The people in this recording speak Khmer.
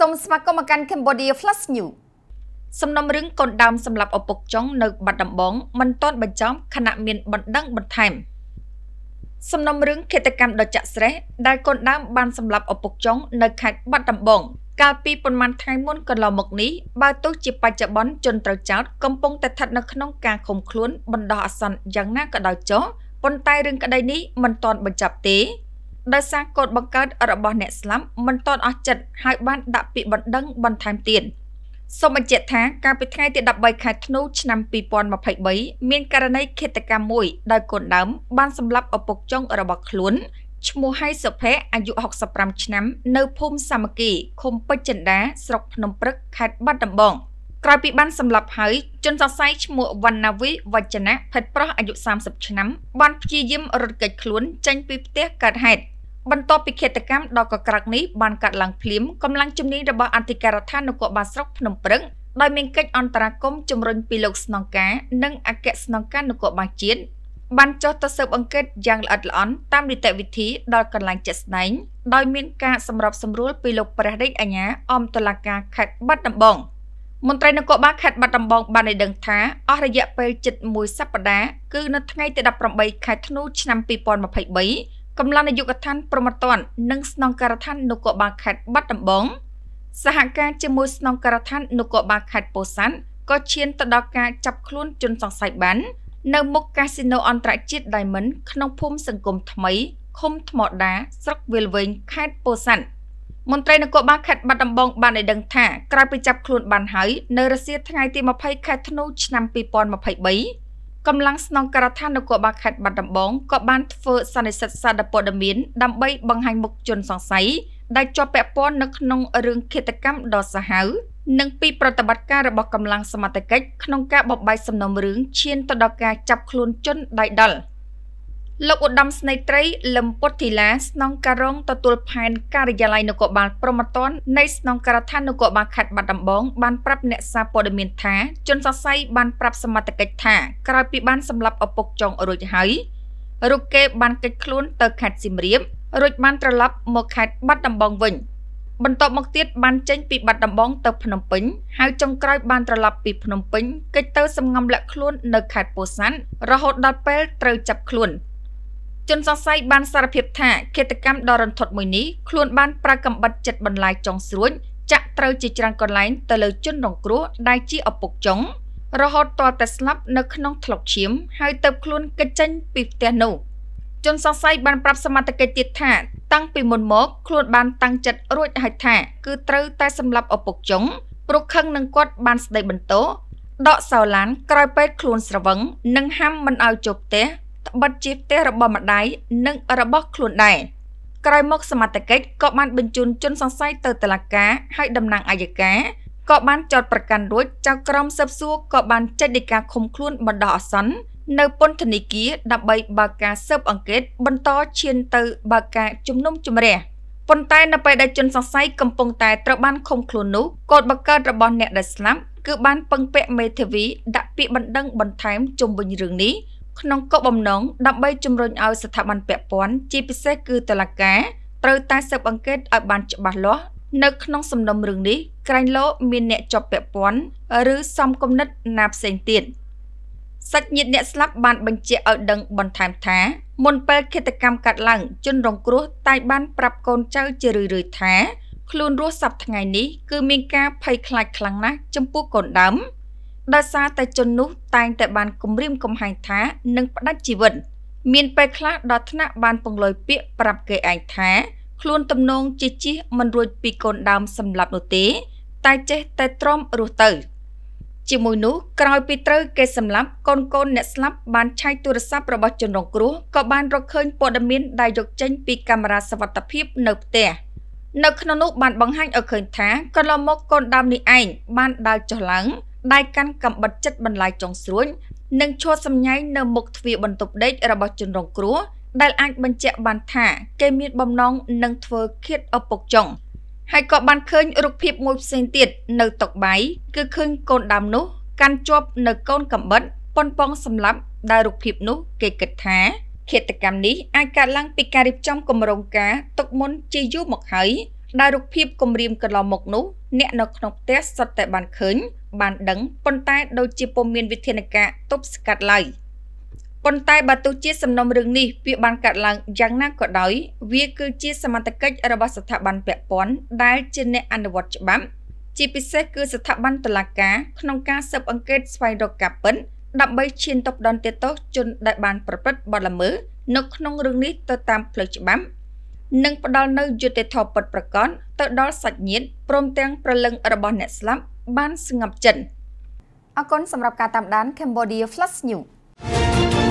សូមស្វាគមន៍មកកាន់ Cambodia Flash News សំណុំរឿងកូនដើមសម្រាប់ឪពុកចុងនៅបាត់ដំបងមិនទាន់បញ្ចប់ខណៈមានបណ្ដឹងបន្ថែមសំណុំរឿងឃាតកម្មដ៏ចាក់ស្រេះដែលកូនដើមបានសម្រាប់ឪពុកចុងនៅខេត្តបាត់ដំបង កាលពីប៉ុន្មានថ្ងៃមុនកន្លងមកនេះបើទោះជាបច្ចុប្បន្នជនត្រូវចោតកំពុងតែស្ថិតនៅក្នុងការឃុំខ្លួនបណ្ដោះអាសន្នយ៉ាងណាក៏ដោយចុះប៉ុន្តែរឿងក្តីនេះមិនទាន់បញ្ចប់ទេដោយសារកូនបង្កើតរបស់អ្នកស្លាប់មិនតន់អស់ចិត្តហើយបានដាក់ពាក្យបណ្ដឹងបន្ថែមទៀតសូមបញ្ជាក់ថាកាលពីថ្ងៃទី13ខែធ្នូឆ្នាំ2023មានករណីឃាតកម្មមួយដោយកូនដើមបានសម្លាប់ឪពុកចុងរបស់ខ្លួនឈ្មោះហៃសុភ័ក្រអាយុ65ឆ្នាំនៅភូមិសាមគ្គីឃុំពេជ្រចិន្តាស្រុកភ្នំព្រឹកខេត្តបាត់ដំបង។ក្រោយពីបានសម្លាប់ហើយជនសរសៃឈ្មោះវណ្ណាវិវចនៈភិតប្រុសអាយុ30ឆ្នាំបានព្យាយាមរត់គេចខ្លួន ចេញពីផ្ទះកើតហេតុបន្ទាប់ពីឃាតកម្មដ៏កក្រើកនេះបានកាត់ឡើងភ្លាមកម្លាំងជំនាញរបស់អធិការដ្ឋាននគរបាលស្រុកភ្នំព្រឹងដោយមានកិច្ចអន្តរាគមន៍ជំរុញពីលោកស្នងការនិងអគ្គស្នងការនគរបាលជាតិបានចុះទៅស៊ើបអង្កេតយ៉ាងល្អិតល្អន់តាមនីតិវិធីដល់កន្លែងជាក់ស្ដែងដោយមានការសម្របសម្រួលពីលោកព្រះរាជអាជ្ញាអមតុលាការខេត្តបាត់ដំបង។មន្ត្រីនគរបាលខេត្តបាត់ដំបងបានឲ្យដឹងថាអស់រយៈពេលជិត1សប្តាហ៍គឺនៅថ្ងៃទី18ខែធ្នូឆ្នាំ2023កម្លាំងនាយកដ្ឋានប្រមត្តននិងស្នងការដ្ឋាននគរបាលខេត្តបាត់ដំបងសហការជាមួយស្នងការដ្ឋាននគរបាលខេត្តពោធិ៍សាត់ក៏ឈានទៅដល់ការចាប់ខ្លួនជនសង្ស័យបាននៅមុខកាស៊ីណូអន្តរជាតិ Diamond ក្នុងភូមិសង្គមថ្មីឃុំថ្មដាស្រុកវាលវែងខេត្តពោធិ៍សាត់មន្ត្រីនគរបាលខេត្តបាត់ដំបងបានឲ្យដឹងថាក្រោយពីចាប់ខ្លួនបានហើយនៅរសៀលថ្ងៃទី20ខែធ្នូឆ្នាំ2023កម្លាំងស្នងការដ្ឋាននគរបាលខេត្តបាត់ដំបងក៏បានធ្វើសន្និសីទសារព័ត៌មានដើម្បីបង្ហាញមុខជនសង្ស័យដែលជាប់ពាក់ព័ន្ធនៅក្នុងរឿងឃាតកម្មដ៏សាហាវនិងពីប្រតិបត្តិការរបស់កម្លាំងសមត្ថកិច្ចក្នុងការបបាយសំណុំរឿងឈានទៅដល់ការចាប់ខ្លួនជនដៃដល់លោកឧត្តមស្នេត្រីលឹមពុតធីឡាស្នងការរងទទួល ផែនការិយាល័យនគរបាលព្រមត្តននៃស្នងការដ្ឋាននគរបាលខេត្តបាត់ដំបងបានប្រាប់អ្នកសារព័ត៌មានថាជនសរសៃបានប្រាប់សមត្ថកិច្ចថាក្រោយពីបានសម្លាប់ឪពុកចុងរួចហើយរូបគេបានកិច្ចខ្លួនទៅខេត្តសៀមរាបរួចបានត្រឡប់មកខេត្តបាត់ដំបងវិញ បន្ទាប់មកទៀតបានចេញ ពីបាត់ដំបងទៅភ្នំពេញហើយចុងក្រោយបានត្រឡប់ពីភ្នំពេញកិច្ចទៅសម្ងំលាក់ខ្លួននៅខេត្តពោធិ៍សាត់រហូតដល់ពេលត្រូវចាប់ខ្លួនជនសង្ស័យបានសារភាពថាគិតកម្មដ៏រន្ធត់មួយនេះខ្លួនបានប្រើកំបិតចិត្តបន្លាយចុងស្រួចចាក់ត្រូវជាច្រើនកន្លែងទៅលើជនរងគ្រោះដែលជាឪពុកចុង រហូតតរតែស្លាប់នៅក្នុងថ្លុកឈាម ហើយទៅខ្លួនកិច្ចចេញពីផ្ទះនោះជនសង្ស័យបានប្រាប់សមត្ថកិច្ចទៀតថាតាំងពីមុនមក ខ្លួនបានតាំងចិត្តរួចហើយថាគឺត្រូវតែសម្លាប់ឪពុកចុង ព្រោះខឹងនឹងគាត់បានស្ដីបន្ទោដកសោឡាន ក្រោយពេលខ្លួនស្រវឹងនិងហាមមិនឲ្យចូលផ្ទះត្បិតជាផ្ទះរបស់ម្ដាយនិងរបស់ខ្លួនដែរក្រោយមកសមត្ថកិច្ចក៏បានបញ្ជូនជនសង្ស័យទៅតុលាការហើយតំណាងអัยការក៏បានចោទប្រកាន់រួចចៅក្រមស៊ើបសួរក៏បានចេញដីកាឃុំខ្លួនបណ្ដោះអាសន្ននៅពន្ធនាគារដើម្បីបើកការស៊ើបអង្កេតបន្តឈានទៅបើកការជំនុំជម្រះប៉ុន្តែនៅពេលដែលជនសង្ស័យកំពុងតែត្រូវបានឃុំខ្លួននោះកូនបកកើតរបស់អ្នកដែលស្លាប់គឺបានពឹងពាក់មេធាវីដាក់ពាក្យបណ្ដឹងបន្ថែមជុំវិញរឿងនេះក្នុងគោលបំណងដើម្បីជំរុញឲ្យស្ថាប័នពាក់ព័ន្ធជាពិសេសគឺតុលាការត្រូវតែស៊ើបអង្កេតឲ្យបានច្បាស់លាស់នៅក្នុង សំណុំរឿងនេះក្រែងលោ មានអ្នកជាប់ពាក់ព័ន្ធឬសំគំនិតណាផ្សេងទៀតសាច់ញាតិអ្នកស្លាប់បានបញ្ជាក់ឲ្យដឹង បន្ថែមថា មុនពេលឃាតកម្មកាត់ឡើងជនរងគ្រោះតែ បានប្រាប់កូនចៅជារឿយៗថាខ្លួនរស់សប្តាហ៍ថ្ងៃនេះគឺ មានការភ័យខ្លាចខ្លាំងណាស់ចំពោះកូនដើមដោយសារតែជននោះ តែងតែបានគំរាមកំហែងថានឹងផ្ដាច់ជីវិតមានពេលខ្លះដល់ថ្នាក់បានពង្លយពាក្យប្រាប់គេឯងថា ខ្លួនទំនងជាជិះមិនរួចពីកូនដើមសម្លាប់នោះទេ តែចេះតែទ្រាំរស់ទៅជាមួយនោះក្រោយពីត្រូវគេសម្លាប់កូនកូនអ្នកស្លាប់បានឆែកទូរស័ព្ទរបស់ជនរងគ្រោះក៏បានរកឃើញព័ត៌មានដែលយកចេញពីកាមេរ៉ាសវត្ថិភាពនៅផ្ទះនៅក្នុងនោះបានបង្ហាញឲ្យឃើញថាកន្លងមកកូនដើមនេះឯងបានដើរចុះឡើងដៃកាន់កាំបិតចិត្តបន្លាយចុងស្រួញនិងឈរសម្ញែងនៅមុខទ្វារបន្ទប់ដេករបស់ជនរងគ្រោះដែលអាច បញ្ជាក់បានថាគេមានបំណងនឹងធ្វើឃាតឪពុកចុងហើយក៏បានឃើញរូបភាពមួយផ្សេងទៀត នៅតុកបាយគឺឃើញកូនដើមនោះកាន់ជាប់នៅកូនកំបិតប៉ុនប៉ងសម្លាប់ដែលរូបភាពនោះគេគិតថាឃាតកម្មនេះអាចកើតឡើងពីការរៀបចំគម្រោងការទុកមុនជាយូរមកហើយដែលរូបភាពគម្រាមកន្លងមកនោះអ្នកនៅក្នុងផ្ទះសុទ្ធតែបានឃើញបានដឹងប៉ុន្តែដូចជាពុំមានវិធានការទប់ស្កាត់ឡើយប៉ុន្តែបើទោះជាសំណុំរឿងនេះវាបានកាត់ឡើងយ៉ាងណាក៏ដោយវាគឺជាសមត្ថកិច្ចរបស់ស្ថាប័នពាក់ព័ន្ធដែលជាអ្នកអនុវត្តច្បាប់ជាពិសេសគឺស្ថាប័នតុលាការក្នុងការស៊ើបអង្កេតស្វែងរកការពិតដើម្បីឈានតបដនទាទោសជនដែលបានប្រព្រឹត្តបទល្មើសនៅក្នុងរឿងនេះទៅតាមផ្លូវច្បាប់និង ផ្ដល់នូវយុត្តិធម៌ពិតប្រាកដទៅដល់សាច់ញាតិព្រមទាំងប្រលឹងរបស់អ្នកស្លាប់បានស្ងប់ចិត្តអរគុណសម្រាប់ការតាមដាន Cambodia Flash News